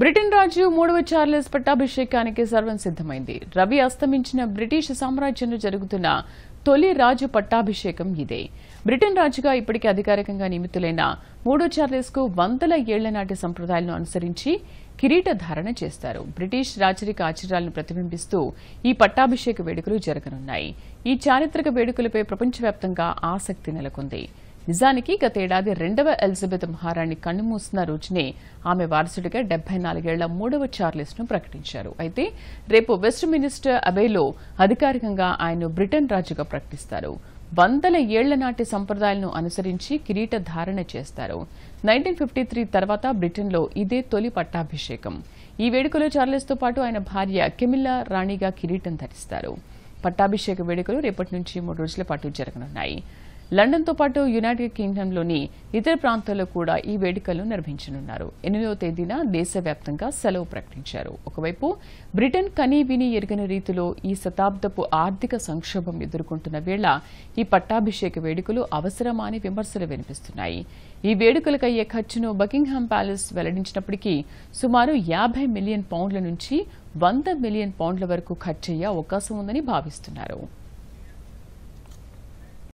Britain రాజు మూడవ Charles పట్టాభిషేకానికి సర్వం సిద్ధమైంది రవి అస్తమించిన బ్రిటిష్ సామ్రాజ్యంలో జరుగుతున్న తొలి రాజు పట్టాభిషేకం ఇదే బ్రిటన్ రాజుగా ఇప్పటికే అధికారికంగా నియమితులైన మూడో చార్లెస్ కు వందల ఏళ్ల నాటి సంప్రదాయాలను అనుసరించి కిరీట ధారణ చేస్తారు బ్రిటిష్ రాచరిక ఆచారాలను ప్రతిబింబిస్తూ ఈ పట్టాభిషేక వేడుకలు జరగనున్నాయి ఈ చారిత్రక వేడుకలపై ప్రపంచవ్యాప్తంగా ఆసక్తి నెలకొంది నిజానికి గతేడాది రెండవ ఎలిజబెత్ మహారాణి కన్నుమూసిన రోజునే ఆమె వారసుడిగా డెబ్బై నాలుగేళ్ల మూడవ చార్లెస్ను ప్రకటించారు అయితే రేపు వెస్ట్ మినిస్టర్ అబేలో అధికారికంగా ఆయన బ్రిటన్ రాజుగా ప్రకటిస్తారు వందల ఏళ్ల నాటి సంప్రదాయాలను అనుసరించి కిరీట ధారణ చేస్తారు నైన్టీన్ ఫిఫ్టీ త్రీ తర్వాత బ్రిటన్లో ఇదే తొలి పట్టాభిషేకం ఈ వేడుకలో చార్లెస్తో పాటు ఆయన భార్య కెమిల్లా రాణిగా కిరీటం ధరిస్తారు పట్టాభిషేక వేడుకలు రేపటి నుంచి మూడు రోజుల పాటు జరగనున్నాయి లండన్తో పాటు యునైటెడ్ కింగ్డమ్లోని ఇతర ప్రాంతాల్లో కూడా ఈ వేడుకలు నిర్వహించనున్నారు ఎనిమిదవ తేదీన దేశవ్యాప్తంగా సెలవు ప్రకటించారు ఒకవైపు బ్రిటన్ కనీ విని ఎరుగని రీతిలో ఈ శతాబ్దపు ఆర్థిక సంక్షోభం ఎదుర్కొంటున్న వేళ ఈ పట్టాభిషేక వేడుకలు అవసరమా విమర్శలు వినిపిస్తున్నాయి ఈ వేడుకలకయ్యే ఖర్చును బకింగ్హామ్ ప్యాలెస్ వెల్లడించినప్పటికీ సుమారు యాభై మిలియన్ పౌండ్ల నుంచి వంద మిలియన్ పౌండ్ల వరకు ఖర్చయ్యే అవకాశం ఉందని భావిస్తున్నారు